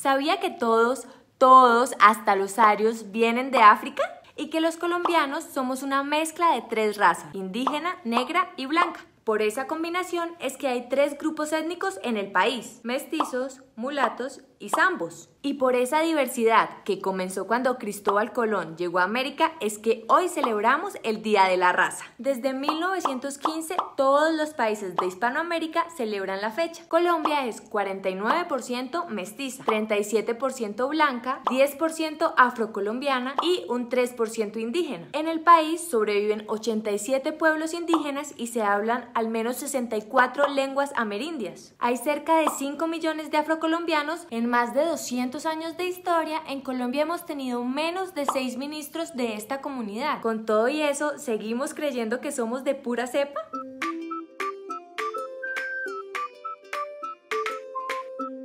¿Sabía que todos, todos, hasta los arios, vienen de África? Y que los colombianos somos una mezcla de tres razas, indígena, negra y blanca. Por esa combinación es que hay tres grupos étnicos en el país, mestizos, mulatos y zambos. Y por esa diversidad que comenzó cuando Cristóbal Colón llegó a América es que hoy celebramos el Día de la Raza. Desde 1915 todos los países de Hispanoamérica celebran la fecha. Colombia es 49% mestiza, 37% blanca, 10% afrocolombiana y un 3% indígena. En el país sobreviven 87 pueblos indígenas y se hablan al menos 64 lenguas amerindias. Hay cerca de 5 millones de afrocolombianos. En más de 200 años de historia, en Colombia hemos tenido menos de 6 ministros de esta comunidad. Con todo y eso, ¿seguimos creyendo que somos de pura cepa?